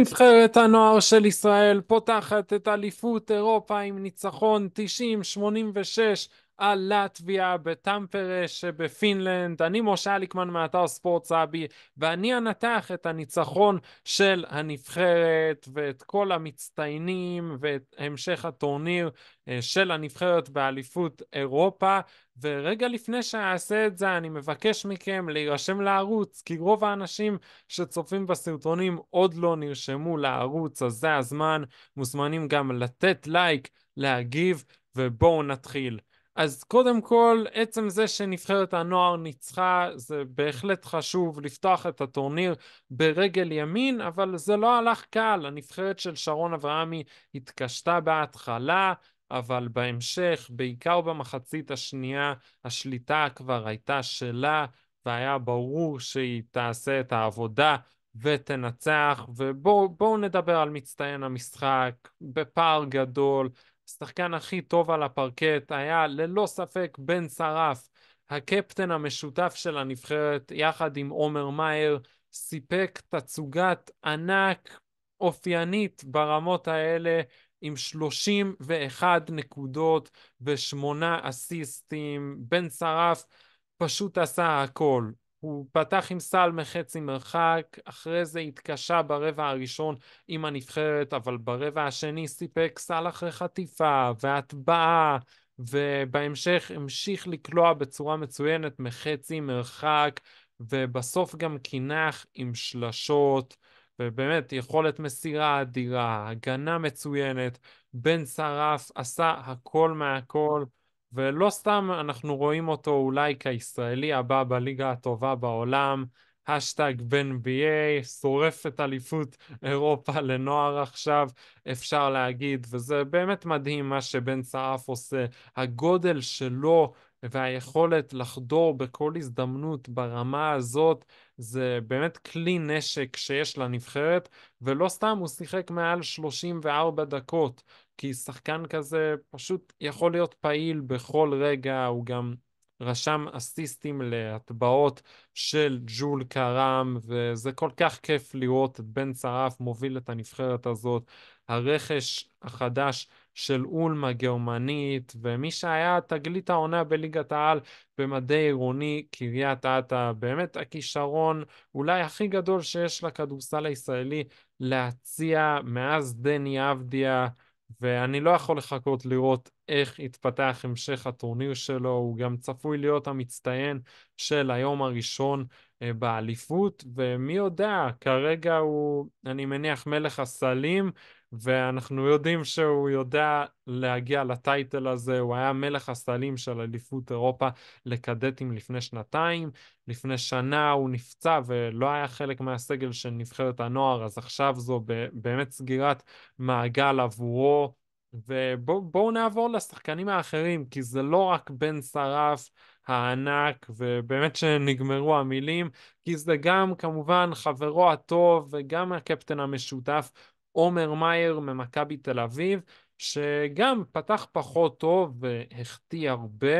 נבחרת הנוער של ישראל פותחת את אליפות אירופה עם ניצחון 90-86 על לטביה, בטמפרה שבפינלנד, אני משה אליקמן מאתר ספורט סאבי, ואני אנתח את הניצחון של הנבחרת ואת כל המצטיינים ואת המשך הטורניר אה, של הנבחרת באליפות אירופה. ורגע לפני שאעשה את זה, אני מבקש מכם להירשם לערוץ, כי רוב האנשים שצופים בסרטונים עוד לא נרשמו לערוץ, אז זה הזמן. מוזמנים גם לתת לייק, להגיב, ובואו נתחיל. אז קודם כל, עצם זה שנבחרת הנוער ניצחה, זה בהחלט חשוב לפתוח את הטורניר ברגל ימין, אבל זה לא הלך קל. הנבחרת של שרון אברהמי התקשתה בהתחלה, אבל בהמשך, בעיקר במחצית השנייה, השליטה כבר הייתה שלה, והיה ברור שהיא תעשה את העבודה ותנצח, ובואו נדבר על מצטיין המשחק בפער גדול, השחקן הכי טוב על הפרקט היה ללא ספק בן שרף, הקפטן המשותף של הנבחרת יחד עם עומר מאייר, סיפק תצוגת ענק אופיינית ברמות האלה עם 31 נקודות ושמונה אסיסטים, בן שרף פשוט עשה הכל. הוא פתח עם סל מחצי מרחק, אחרי זה התקשה ברבע הראשון עם הנבחרת, אבל ברבע השני סיפק סל אחרי חטיפה והטבעה, ובהמשך המשיך לקלוע בצורה מצוינת מחצי מרחק, ובסוף גם קינח עם שלשות, ובאמת יכולת מסירה אדירה, הגנה מצוינת, בן שרף עשה הכל מהכל. ולא סתם אנחנו רואים אותו אולי כישראלי הבא בליגה הטובה בעולם, השטג בן שורף את אליפות אירופה לנוער עכשיו, אפשר להגיד, וזה באמת מדהים מה שבן צרף עושה, הגודל שלו והיכולת לחדור בכל הזדמנות ברמה הזאת, זה באמת כלי נשק שיש לנבחרת, ולא סתם הוא שיחק מעל 34 דקות, כי שחקן כזה פשוט יכול להיות פעיל בכל רגע, הוא גם רשם אסיסטים להטבעות של ג'ול קרם וזה כל כך כיף לראות את בן צרף מוביל את הנבחרת הזאת. הרכש החדש של אולם הגרמנית, ומי שהיה תגלית העונה בליגת העל במדי עירוני, קריית אתא, באמת הכישרון אולי הכי גדול שיש לכדורסל הישראלי להציע מאז דני אבדיה. ואני לא יכול לחכות לראות איך יתפתח המשך הטורניר שלו, הוא גם צפוי להיות המצטיין של היום הראשון אה, באליפות, ומי יודע, כרגע הוא, אני מניח, מלך הסלים ואנחנו יודעים שהוא יודע להגיע לטייטל הזה, הוא היה מלך הסלים של אליפות אירופה לקדטים לפני שנתיים, לפני שנה הוא נפצע ולא היה חלק מהסגל של נבחרת הנוער, אז עכשיו זו באמת סגירת מעגל עבורו, ובואו נעבור לשחקנים האחרים, כי זה לא רק בן שרף, הענק, ובאמת שנגמרו המילים, כי זה גם כמובן חברו הטוב וגם הקפטן המשותף עומר מאייר ממכבי תל אביב, שגם פתח פחות טוב והחטיא הרבה,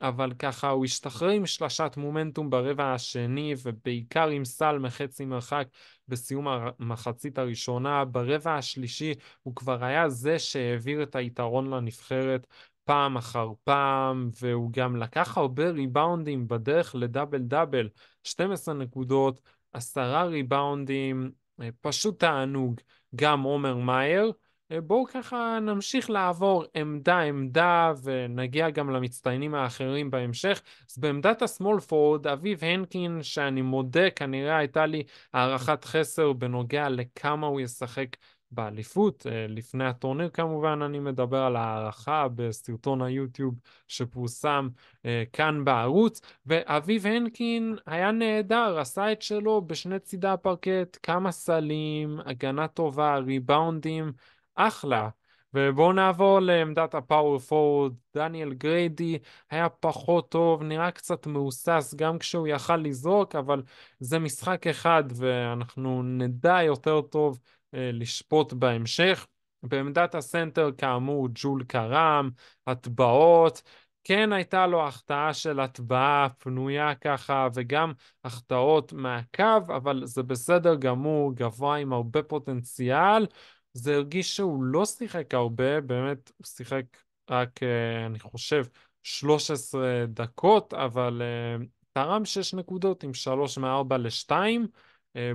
אבל ככה הוא השתחרר עם שלשת מומנטום ברבע השני, ובעיקר עם סל מחצי מרחק בסיום המחצית הראשונה. ברבע השלישי הוא כבר היה זה שהעביר את היתרון לנבחרת פעם אחר פעם, והוא גם לקח הרבה ריבאונדים בדרך לדאבל דאבל, 12 נקודות, 10 ריבאונדים, אה, פשוט תענוג. גם עומר מאייר. אה, בואו ככה נמשיך לעבור עמדה-עמדה ונגיע גם למצטיינים האחרים בהמשך. אז בעמדת השמאל פורד, אביב הנקין, שאני מודה, כנראה הייתה לי הערכת חסר בנוגע לכמה הוא ישחק באליפות. אה, לפני הטורניר כמובן אני מדבר על הערכה בסרטון היוטיוב שפורסם אה, כאן בערוץ, ואביב הנקין היה נהדר, עשה את שלו בשני צידי הפרקט, כמה סלים, הגנה טובה, ריבאונדים, אחלה. ובואו נעבור לעמדת הפאוור פורד, דניאל גריידי היה פחות טוב, נראה קצת מהוסס גם כשהוא יכל לזרוק, אבל זה משחק אחד ואנחנו נדע יותר טוב אה, לשפוט בהמשך. בעמדת הסנטר כאמור ג'ול קרם, הטבעות, כן הייתה לו החטאה של הטבעה פנויה ככה, וגם החטאות מהקו, אבל זה בסדר גמור, גבוה עם הרבה פוטנציאל, זה הרגיש שהוא לא שיחק הרבה, באמת הוא שיחק רק, אה, אני חושב, 13 דקות, אבל אה, תרם 6 נקודות עם 3 מ-4 ל-2.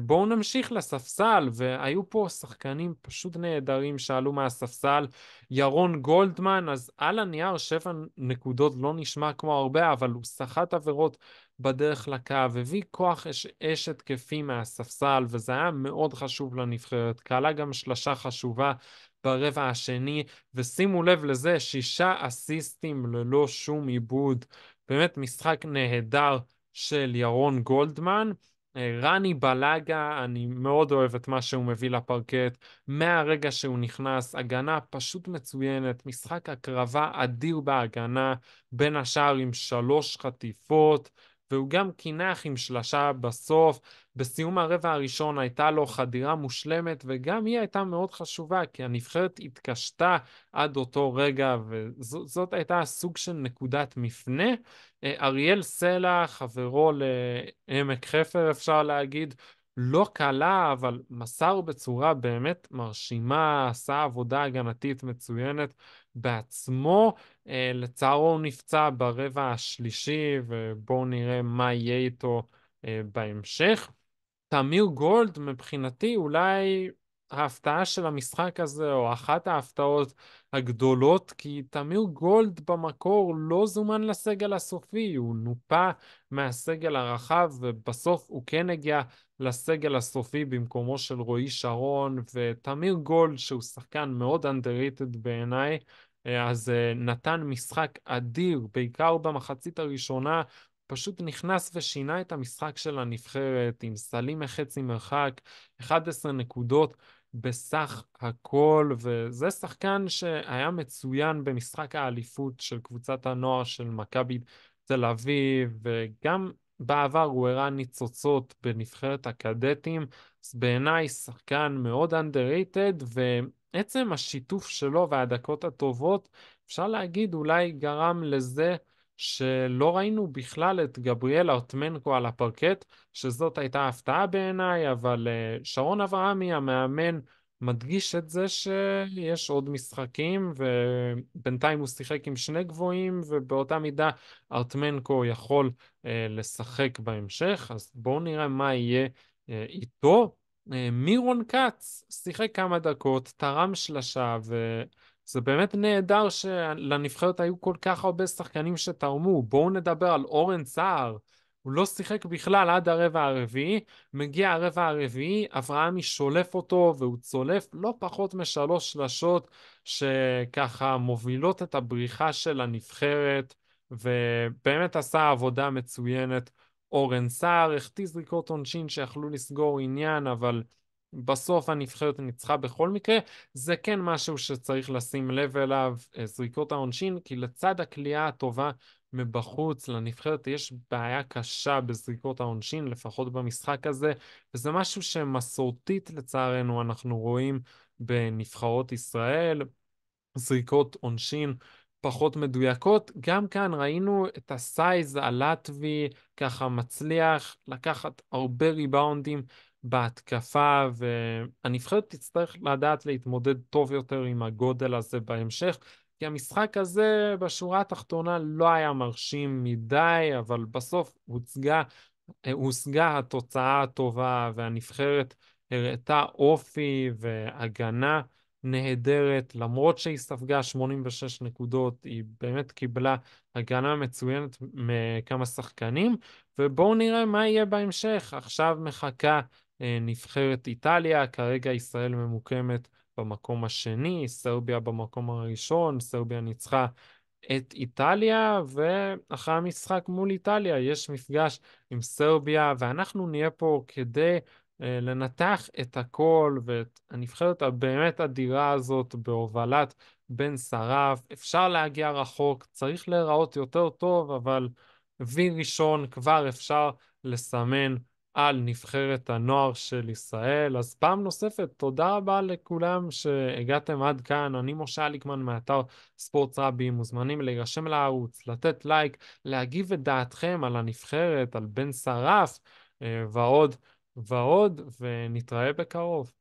בואו נמשיך לספסל, והיו פה שחקנים פשוט נהדרים שעלו מהספסל. ירון גולדמן, אז על הנייר 7 נקודות לא נשמע כמו הרבה, אבל הוא סחט עבירות בדרך לקו, הביא כוח אש, אש התקפי מהספסל, וזה היה מאוד חשוב לנבחרת. קלה גם שלשה חשובה ברבע השני, ושימו לב לזה, שישה אסיסטים ללא שום עיבוד. באמת משחק נהדר של ירון גולדמן. אה, רני בלגה, אני מאוד אוהב את מה שהוא מביא לפרקט. מהרגע שהוא נכנס, הגנה פשוט מצוינת, משחק הקרבה אדיר בהגנה, בין השאר עם שלוש חטיפות. והוא גם קינח עם שלשה בסוף. בסיום הרבע הראשון הייתה לו חדירה מושלמת, וגם היא הייתה מאוד חשובה, כי הנבחרת התקשתה עד אותו רגע, וזאת הייתה סוג של נקודת מפנה. אה, אריאל סלע, חברו לעמק חפר אפשר להגיד, לא קלה, אבל מסר בצורה באמת מרשימה, עשה עבודה הגנתית מצוינת בעצמו. אה, לצערו הוא נפצע ברבע השלישי, ובואו נראה מה יהיה איתו אה, בהמשך. תמיר גולד מבחינתי אולי ההפתעה של המשחק הזה, או אחת ההפתעות הגדולות, כי תמיר גולד במקור לא זומן לסגל הסופי, הוא נופה מהסגל הרחב, ובסוף הוא כן הגיע לסגל הסופי במקומו של רועי שרון, ותמיר גולד, שהוא שחקן מאוד underrated בעיניי, אה, אז אה, נתן משחק אדיר, בעיקר במחצית הראשונה, פשוט נכנס ושינה את המשחק של הנבחרת עם סלים מחצי מרחק, 11 נקודות. בסך הכל, וזה שחקן שהיה מצוין במשחק האליפות של קבוצת הנוער של מכבי תל אביב, וגם בעבר הוא הראה ניצוצות בנבחרת הקדטים, אז בעיניי שחקן מאוד underrated, ועצם השיתוף שלו והדקות הטובות, אפשר להגיד אולי גרם לזה שלא ראינו בכלל את גבריאל ארטמנקו על הפרקט, שזאת הייתה הפתעה בעיניי, אבל אה, שרון אברהמי, המאמן, מדגיש את זה שיש עוד משחקים, ובינתיים הוא שיחק עם שני גבוהים, ובאותה מידה ארטמנקו יכול אה, לשחק בהמשך, אז בואו נראה מה יהיה אה, איתו. אה, מירון כץ שיחק כמה דקות, תרם שלשה, ו... זה באמת נהדר שלנבחרת היו כל כך הרבה שחקנים שתרמו. בואו נדבר על אורן סער. הוא לא שיחק בכלל עד הרבע הרביעי, מגיע הרבע הרביעי, אברהמי שולף אותו והוא צולף לא פחות משלוש שלשות שככה מובילות את הבריחה של הנבחרת, ובאמת עשה עבודה מצוינת. אורן סער, החטיא זריקות עונשין שיכלו לסגור עניין, אבל בסוף הנבחרת ניצחה בכל מקרה, זה כן משהו שצריך לשים לב אליו, אה, זריקות העונשין, כי לצד הכלייה הטובה מבחוץ לנבחרת יש בעיה קשה בזריקות העונשין, לפחות במשחק הזה, וזה משהו שמסורתית לצערנו אנחנו רואים בנבחרות ישראל, זריקות עונשין פחות מדויקות. גם כאן ראינו את הסייז הלטבי ככה מצליח לקחת הרבה ריבאונדים בהתקפה, והנבחרת תצטרך לדעת להתמודד טוב יותר עם הגודל הזה בהמשך, כי המשחק הזה בשורה התחתונה לא היה מרשים מדי, אבל בסוף הוצגה, הושגה התוצאה הטובה, והנבחרת הראתה אופי והגנה נהדרת, למרות שהיא ספגה 86 נקודות, היא באמת קיבלה הגנה מצוינת מכמה שחקנים, ובואו נראה מה יהיה בהמשך. עכשיו מחכה אה, נבחרת איטליה, כרגע ישראל ממוקמת במקום השני, סרביה במקום הראשון, סרביה ניצחה את איטליה, ואחרי המשחק מול איטליה יש מפגש עם סרביה, ואנחנו נהיה פה כדי אה, לנתח את הכל ואת הנבחרת הבאמת אדירה הזאת בהובלת בן שרף. אפשר להגיע רחוק, צריך להיראות יותר טוב, אבל וי ראשון כבר אפשר לסמן על נבחרת הנוער של ישראל. אז פעם נוספת, תודה רבה לכולם שהגעתם עד כאן. אני משה אליקמן מאתר ספורט רבי. מוזמנים להירשם לערוץ, לתת לייק, להגיב את דעתכם על הנבחרת, על בן שרף אה, ועוד ועוד, ונתראה בקרוב.